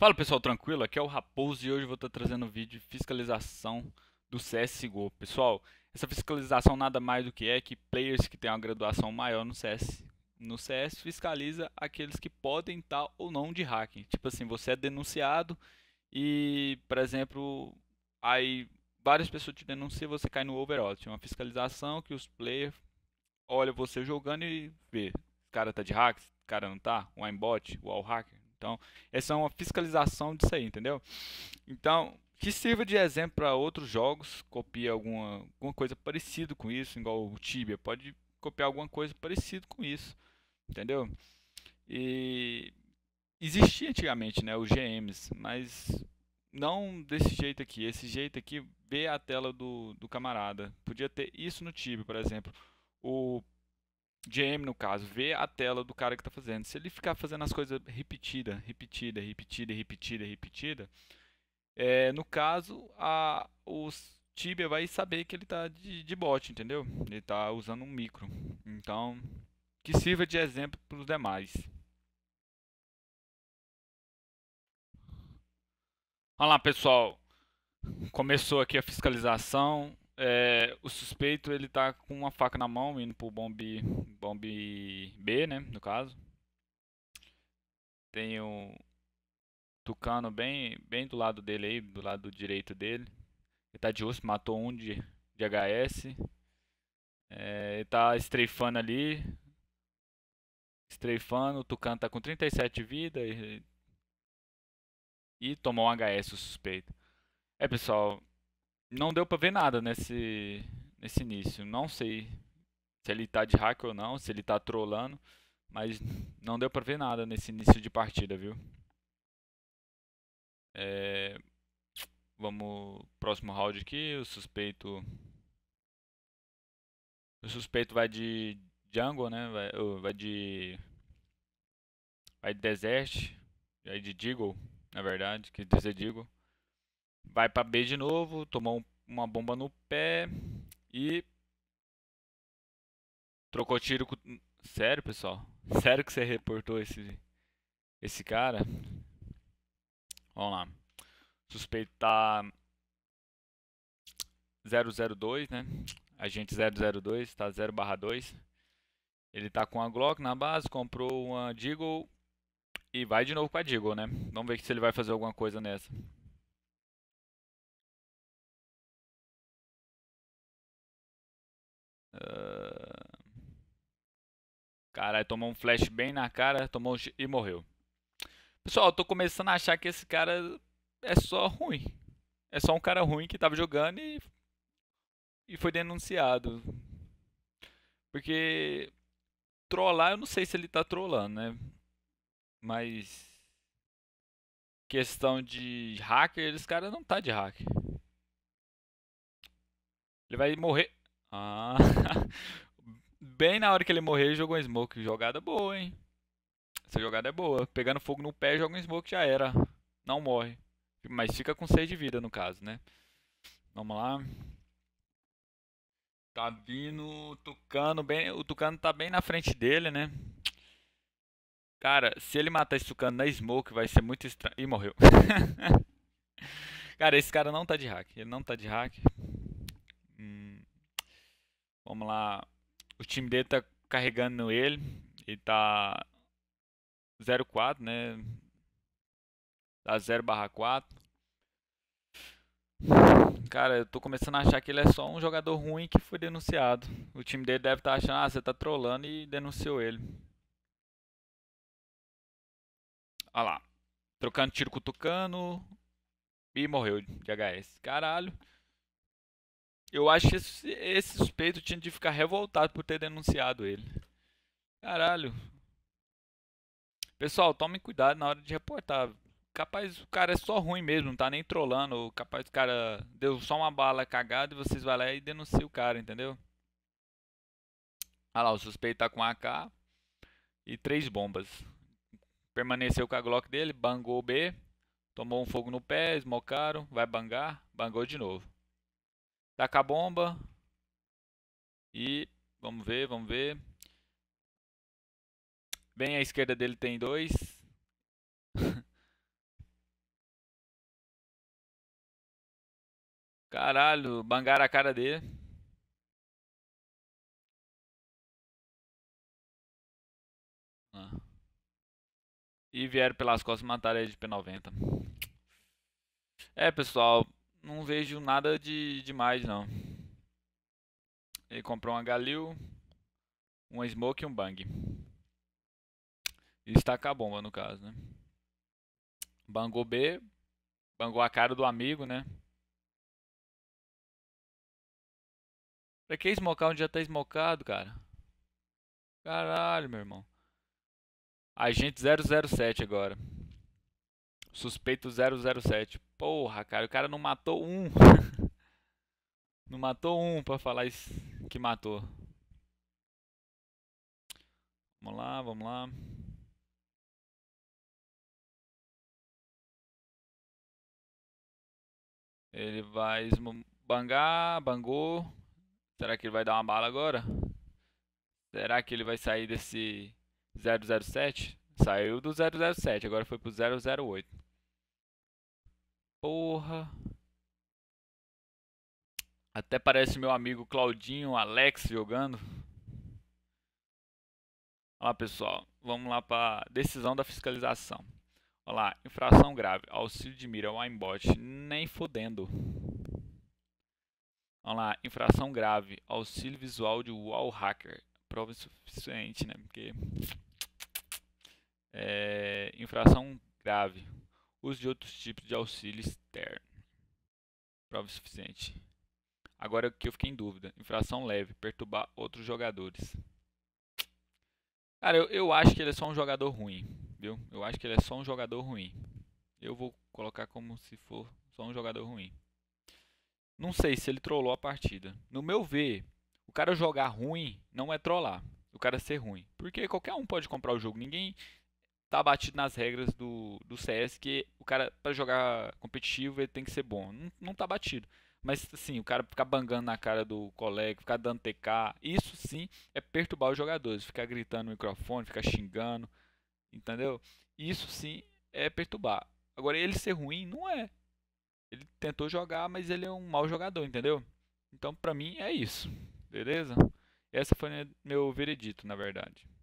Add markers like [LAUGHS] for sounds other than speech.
Fala pessoal, tranquilo? Aqui é o Raposo e hoje eu vou estar trazendo um vídeo de fiscalização do CSGO. Pessoal, essa fiscalização nada mais do que é que players que têm uma graduação maior no CS, no CS fiscaliza aqueles que podem estar ou não de hacking. Tipo assim, você é denunciado e, por exemplo, aí várias pessoas te denunciam você cai no overwatch. É uma fiscalização que os players olham você jogando e vê. O cara tá de hack, o cara não tá, o aimbot, o all hacker. Então, essa é uma fiscalização disso aí, entendeu? Então, que sirva de exemplo para outros jogos, copie alguma, alguma coisa parecida com isso, igual o Tibia, pode copiar alguma coisa parecida com isso, entendeu? E existia antigamente, né, os GMs, mas não desse jeito aqui. Esse jeito aqui ver a tela do, do camarada. Podia ter isso no Tibia, por exemplo. O GM, no caso, vê a tela do cara que está fazendo. Se ele ficar fazendo as coisas repetida, repetida, repetida, repetida, repetida, é, no caso, a, os Tibia vai saber que ele está de, de, bot, entendeu? Ele está usando um micro. Então, que sirva de exemplo para os demais. Olá pessoal, começou aqui a fiscalização é, o suspeito ele tá com uma faca na mão indo pro bombe bombe B, né, no caso. Tem o Tucano bem, bem do lado dele aí, do lado direito dele. Ele tá de osso, matou um de, de HS. É, ele tá strafando ali. Strafando, o Tucano tá com 37 vida e, e tomou um HS o suspeito. É pessoal, não deu para ver nada nesse, nesse início. Não sei se ele tá de hack ou não, se ele tá trolando, mas não deu para ver nada nesse início de partida, viu? É, vamos próximo round aqui, o suspeito o suspeito vai de jungle, né? Vai, vai de vai de desert, aí de deagle, na verdade, que dizer deagle vai para B de novo, tomou uma bomba no pé e trocou tiro com sério, pessoal? [LAUGHS] Sério que você reportou esse esse cara? Vamos lá. Suspeitar 002, né? Agente 002, tá 0/2. Ele tá com a Glock na base, comprou uma Deagle e vai de novo com a Deagle, né? Vamos ver se ele vai fazer alguma coisa nessa. Caralho, tomou um flash bem na cara, tomou um... e morreu. Pessoal, eu tô começando a achar que esse cara é só ruim. É só um cara ruim que tava jogando e, e foi denunciado. Porque trollar, eu não sei se ele tá trollando, né? Mas questão de hacker, esse cara não tá de hacker. Ele vai morrer. Ah. [LAUGHS] bem na hora que ele morrer, jogou um smoke. Jogada boa, hein? Essa jogada é boa. Pegando fogo no pé, joga um smoke, já era. Não morre. Mas fica com 6 de vida, no caso, né? Vamos lá. Tá vindo o Tucano bem... O Tucano tá bem na frente dele, né? Cara, se ele matar esse Tucano na smoke, vai ser muito estranho. Ih, morreu. [LAUGHS] cara, esse cara não tá de hack. Ele não tá de hack. Hum... Vamos lá. O time dele tá carregando ele. Ele tá 0-4, né? Tá 0 4. Cara, eu tô começando a achar que ele é só um jogador ruim que foi denunciado. O time dele deve estar tá achando, ah, você tá trolando e denunciou ele. Olha lá. Trocando tiro com o Tucano. E morreu de HS. Caralho. Eu acho que esse, esse suspeito tinha de ficar revoltado por ter denunciado ele. Caralho. Pessoal, tomem cuidado na hora de reportar. Capaz o cara é só ruim mesmo, não tá nem trolando. Capaz o cara deu só uma bala cagada e vocês vão lá e denunciam o cara, entendeu? Ah lá, o suspeito tá com AK e três bombas. Permaneceu com a Glock dele, bangou o B, tomou um fogo no pé, esmocaram, vai bangar, bangou de novo. Taca a bomba. E vamos ver, vamos ver. Bem à esquerda dele tem dois. [LAUGHS] Caralho, bangaram a cara dele. Ah. E vieram pelas costas e mataram ele de P90. É, pessoal não vejo nada de demais não. Ele comprou uma Galil, um Smoke e um Bang. E está com a bomba no caso, né? Bangou B, bangou a cara do amigo, né? Pra que smocar onde já tá smocado, cara? Caralho, meu irmão. Agente 007 agora. Suspeito 007. Porra, cara, o cara não matou um. [LAUGHS] não matou um pra falar isso que matou. Vamos lá, vamos lá. Ele vai bangar, bangou. Será que ele vai dar uma bala agora? Será que ele vai sair desse 007? Saiu do 007, agora foi pro 008. Porra. Até parece meu amigo Claudinho, Alex jogando. Olá pessoal, vamos lá para decisão da fiscalização. Olá, infração grave, auxílio de mira, Winebot, nem fodendo. Olá, lá, infração grave, auxílio visual de wall hacker. Prova insuficiente, né? Porque é, infração grave os de outros tipos de auxílio externo. Prova suficiente. Agora o que eu fiquei em dúvida. Infração leve. Perturbar outros jogadores. Cara, eu, eu acho que ele é só um jogador ruim. Viu? Eu acho que ele é só um jogador ruim. Eu vou colocar como se for só um jogador ruim. Não sei se ele trollou a partida. No meu ver, o cara jogar ruim não é trollar. O cara ser ruim. Porque qualquer um pode comprar o jogo. Ninguém tá batido nas regras do, do CS que o cara, para jogar competitivo, ele tem que ser bom. Não, não tá batido. Mas, assim, o cara ficar bangando na cara do colega, ficar dando TK, isso sim é perturbar os jogadores. Ficar gritando no microfone, ficar xingando, entendeu? Isso sim é perturbar. Agora, ele ser ruim, não é. Ele tentou jogar, mas ele é um mau jogador, entendeu? Então, pra mim, é isso. Beleza? Essa foi meu veredito, na verdade.